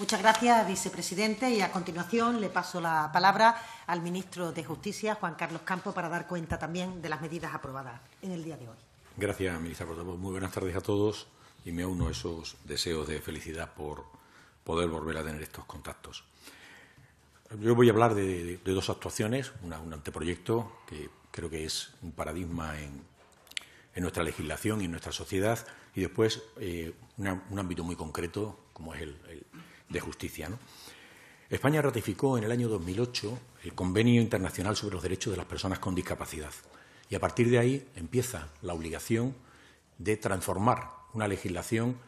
Muchas gracias, vicepresidente. Y a continuación le paso la palabra al ministro de Justicia, Juan Carlos Campo, para dar cuenta también de las medidas aprobadas en el día de hoy. Gracias, ministra Muy buenas tardes a todos y me uno a esos deseos de felicidad por poder volver a tener estos contactos. Yo voy a hablar de, dos actuaciones, un anteproyecto que creo que es un paradigma en, nuestra legislación y en nuestra sociedad, y después eh, un ámbito muy concreto como es el de justicia. España ratificó en el año 2008 el Convenio Internacional sobre los Derechos de las Personas con Discapacidad y a partir de ahí empieza la obligación de transformar una legislación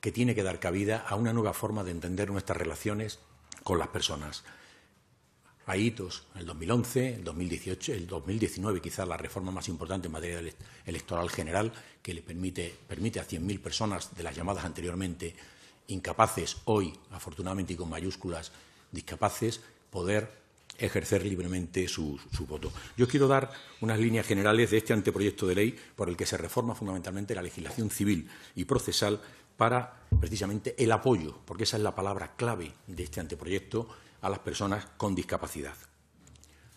que tiene que dar cabida a una nueva forma de entender nuestras relaciones con las personas. Hay hitos, el 2011, el 2018, el 2019 quizás la reforma más importante en materia electoral general que le permite, permite a 100.000 personas de las llamadas anteriormente incapaces hoy, afortunadamente y con mayúsculas, discapaces, poder ejercer libremente su, voto. Yo quiero dar unas líneas generales de este anteproyecto de ley por el que se reforma fundamentalmente la legislación civil y procesal para precisamente el apoyo, porque esa es la palabra clave de este anteproyecto, a las personas con discapacidad.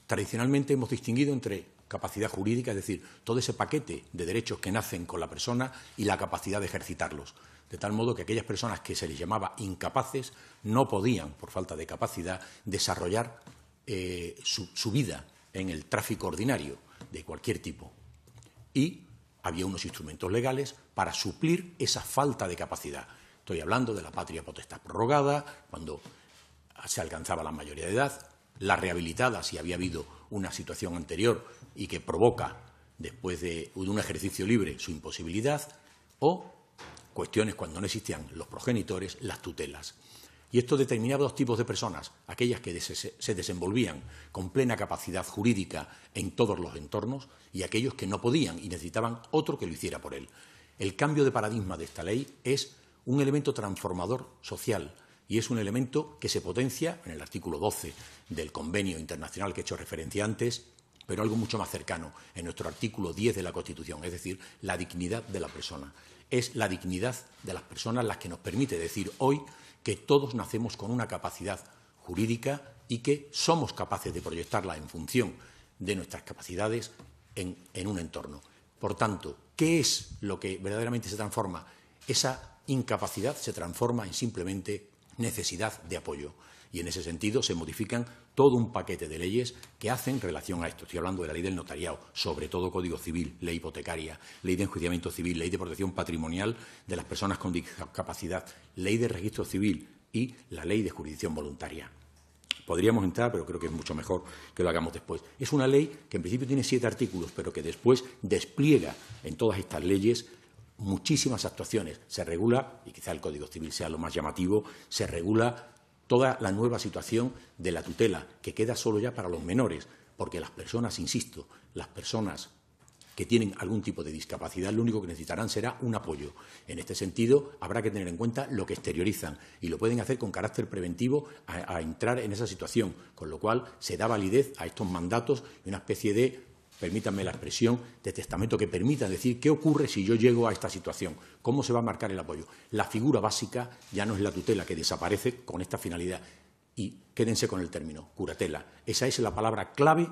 Tradicionalmente hemos distinguido entre capacidad jurídica, es decir, todo ese paquete de derechos que nacen con la persona y la capacidad de ejercitarlos de tal modo que aquellas personas que se les llamaba incapaces no podían, por falta de capacidad, desarrollar eh, su, su vida en el tráfico ordinario de cualquier tipo. Y había unos instrumentos legales para suplir esa falta de capacidad. Estoy hablando de la patria potestad prorrogada, cuando se alcanzaba la mayoría de edad, la rehabilitada, si había habido una situación anterior y que provoca, después de un ejercicio libre, su imposibilidad, o cuestiones cuando no existían los progenitores, las tutelas. Y esto determinaba dos tipos de personas, aquellas que se desenvolvían con plena capacidad jurídica en todos los entornos y aquellos que no podían y necesitaban otro que lo hiciera por él. El cambio de paradigma de esta ley es un elemento transformador social y es un elemento que se potencia en el artículo 12 del convenio internacional que he hecho referencia antes pero algo mucho más cercano en nuestro artículo 10 de la Constitución, es decir, la dignidad de la persona. Es la dignidad de las personas las que nos permite decir hoy que todos nacemos con una capacidad jurídica y que somos capaces de proyectarla en función de nuestras capacidades en, en un entorno. Por tanto, ¿qué es lo que verdaderamente se transforma? Esa incapacidad se transforma en simplemente necesidad de apoyo. Y en ese sentido se modifican todo un paquete de leyes que hacen relación a esto. Estoy hablando de la ley del notariado, sobre todo Código Civil, ley hipotecaria, ley de enjuiciamiento civil, ley de protección patrimonial de las personas con discapacidad, ley de registro civil y la ley de jurisdicción voluntaria. Podríamos entrar, pero creo que es mucho mejor que lo hagamos después. Es una ley que en principio tiene siete artículos, pero que después despliega en todas estas leyes muchísimas actuaciones. Se regula, y quizá el Código Civil sea lo más llamativo, se regula toda la nueva situación de la tutela, que queda solo ya para los menores, porque las personas, insisto, las personas que tienen algún tipo de discapacidad, lo único que necesitarán será un apoyo. En este sentido, habrá que tener en cuenta lo que exteriorizan y lo pueden hacer con carácter preventivo a, entrar en esa situación, con lo cual se da validez a estos mandatos y una especie de permítanme la expresión, de testamento que permita decir qué ocurre si yo llego a esta situación, cómo se va a marcar el apoyo. La figura básica ya no es la tutela que desaparece con esta finalidad. Y quédense con el término, curatela. Esa es la palabra clave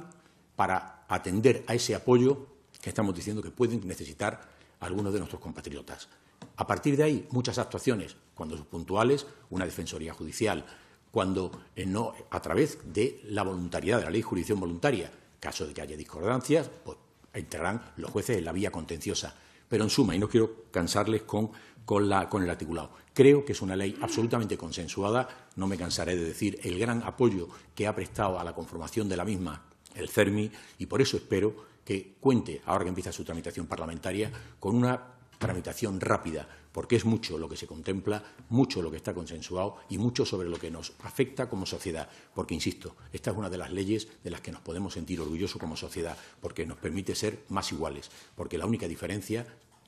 para atender a ese apoyo que estamos diciendo que pueden necesitar algunos de nuestros compatriotas. A partir de ahí, muchas actuaciones, cuando son puntuales, una defensoría judicial, cuando eh, no, a través de la voluntariedad, de la ley de jurisdicción voluntaria, Caso de que haya discordancias, pues entrarán los jueces en la vía contenciosa. Pero en suma, y no quiero cansarles con, con el articulado, creo que es una ley absolutamente consensuada, no me cansaré de decir el gran apoyo que ha prestado a la conformación de la misma el CERMI, y por eso espero que cuente, ahora que empieza su tramitación parlamentaria, con una tramitación rápida, porque es mucho lo que se contempla, mucho lo que está consensuado y mucho sobre lo que nos afecta como sociedad. Porque, insisto, esta es una de las leyes de las que nos podemos sentir orgullosos como sociedad, porque nos permite ser más iguales, porque la única diferencia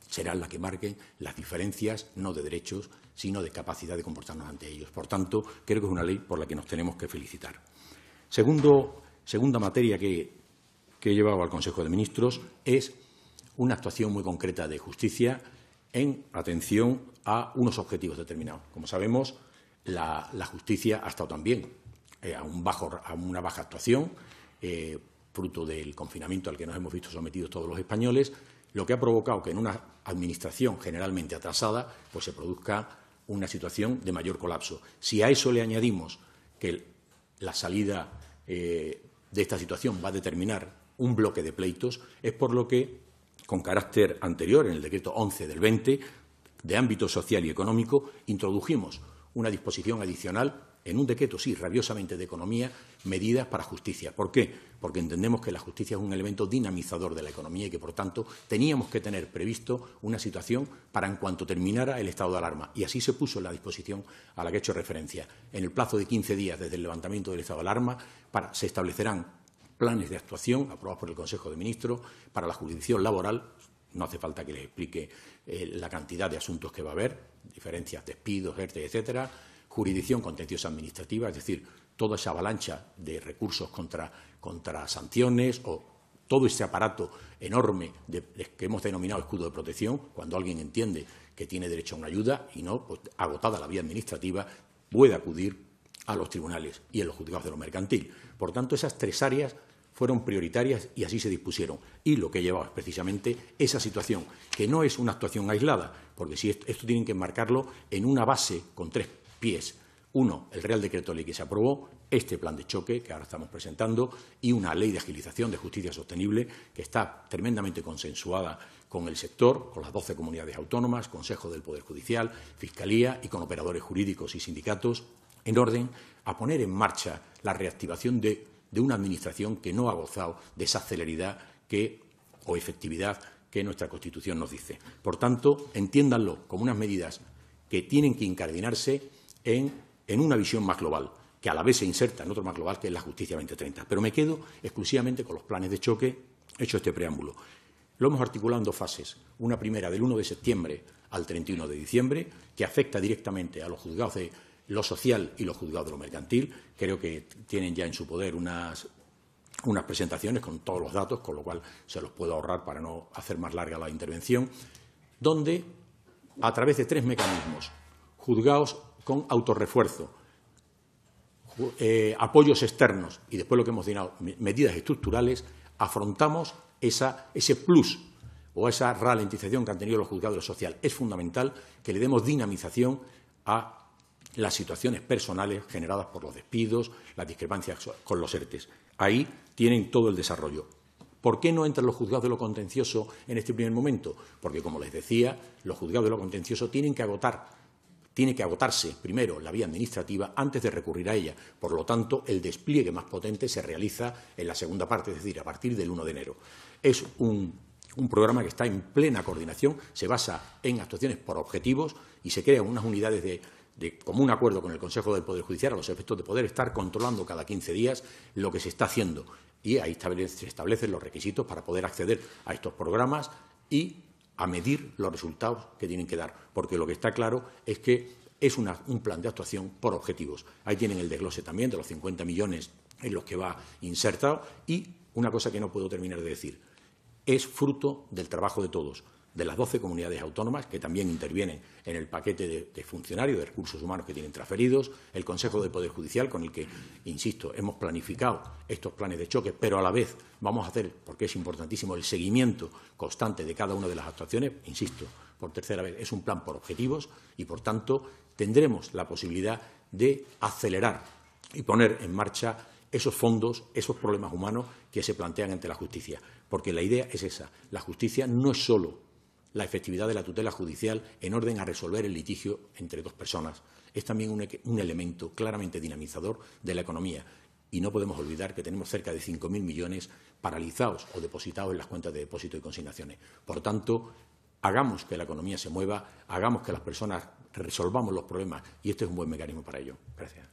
será la que marquen las diferencias, no de derechos, sino de capacidad de comportarnos ante ellos. Por tanto, creo que es una ley por la que nos tenemos que felicitar. segunda materia que, que he llevado al Consejo de Ministros es una actuación muy concreta de justicia en atención a unos objetivos determinados. Como sabemos, la, justicia ha estado también eh, a, una baja actuación, eh, fruto del confinamiento al que nos hemos visto sometidos todos los españoles, lo que ha provocado que en una administración generalmente atrasada pues se produzca una situación de mayor colapso. Si a eso le añadimos que la salida eh, de esta situación va a determinar un bloque de pleitos, es por lo que con carácter anterior, en el decreto 11 del 20, de ámbito social y económico, introdujimos una disposición adicional en un decreto, sí, rabiosamente de economía, medidas para justicia. ¿Por qué? Porque entendemos que la justicia es un elemento dinamizador de la economía y que, por tanto, teníamos que tener previsto una situación para en cuanto terminara el estado de alarma. Y así se puso en la disposición a la que he hecho referencia. En el plazo de 15 días desde el levantamiento del estado de alarma para, se establecerán planes de actuación aprobados por el Consejo de Ministros para la jurisdicción laboral. No hace falta que les explique eh, la cantidad de asuntos que va a haber, diferencias, despidos, ERTE, etcétera, jurisdicción contenciosa administrativa, es decir, toda esa avalancha de recursos contra, contra sanciones o todo ese aparato enorme que hemos denominado escudo de protección, cuando alguien entiende que tiene derecho a una ayuda y no, pues, agotada la vía administrativa, puede acudir a los tribunales y a los juzgados de lo mercantil. Por tanto, esas tres áreas fueron prioritarias y así se dispusieron. Y lo que llevaba es precisamente esa situación, que no es una actuación aislada, porque si esto, tienen que marcarlo en una base con tres pies. Uno, el Real Decreto Ley que se aprobó, este plan de choque que ahora estamos presentando y una ley de agilización de justicia sostenible que está tremendamente consensuada con el sector, con las 12 comunidades autónomas, Consejo del Poder Judicial, Fiscalía y con operadores jurídicos y sindicatos, en orden a poner en marcha la reactivación de de una Administración que no ha gozado de esa celeridad que, o efectividad que nuestra Constitución nos dice. Por tanto, entiéndanlo como unas medidas que tienen que incardinarse en, una visión más global, que a la vez se inserta en otro más global que es la Justicia 2030. Pero me quedo exclusivamente con los planes de choque, hecho este preámbulo. Lo hemos articulado en dos fases. Una primera del 1 de septiembre al 31 de diciembre, que afecta directamente a los juzgados de lo social y los juzgados de lo mercantil. Creo que tienen ya en su poder unas, unas presentaciones con todos los datos, con lo cual se los puedo ahorrar para no hacer más larga la intervención, donde a través de tres mecanismos, juzgados con autorrefuerzo, eh, apoyos externos y después lo que hemos denominado medidas estructurales, afrontamos esa, ese plus o esa ralentización que han tenido los juzgados de lo social. Es fundamental que le demos dinamización a las situaciones personales generadas por los despidos, las discrepancias con los ERTES. Ahí tienen todo el desarrollo. ¿Por qué no entran los juzgados de lo contencioso en este primer momento? Porque, como les decía, los juzgados de lo contencioso tienen que agotar tiene que agotarse primero la vía administrativa antes de recurrir a ella. Por lo tanto, el despliegue más potente se realiza en la segunda parte, es decir, a partir del 1 de enero. Es un programa que está en plena coordinación, se basa en actuaciones por objetivos y se crean unas unidades de de común acuerdo con el Consejo del Poder Judicial a los efectos de poder estar controlando cada 15 días lo que se está haciendo. Y ahí se establecen los requisitos para poder acceder a estos programas y a medir los resultados que tienen que dar. Porque lo que está claro es que es un plan de actuación por objetivos. Ahí tienen el desglose también de los 50 millones en los que va insertado. Y una cosa que no puedo terminar de decir, es fruto del trabajo de todos de las 12 comunidades autónomas que también intervienen en el paquete de, funcionarios de recursos humanos que tienen transferidos, el Consejo de Poder Judicial con el que, insisto, hemos planificado estos planes de choque, pero a la vez vamos a hacer, porque es importantísimo, el seguimiento constante de cada una de las actuaciones, insisto, por tercera vez, es un plan por objetivos y, por tanto, tendremos la posibilidad de acelerar y poner en marcha esos fondos, esos problemas humanos que se plantean ante la justicia. Porque la idea es esa, la justicia no es solo la efectividad de la tutela judicial en orden a resolver el litigio entre dos personas. Es también un, elemento claramente dinamizador de la economía y no podemos olvidar que tenemos cerca de 5.000 millones paralizados o depositados en las cuentas de depósito y consignaciones. Por tanto, hagamos que la economía se mueva, hagamos que las personas resolvamos los problemas y este es un buen mecanismo para ello. Gracias.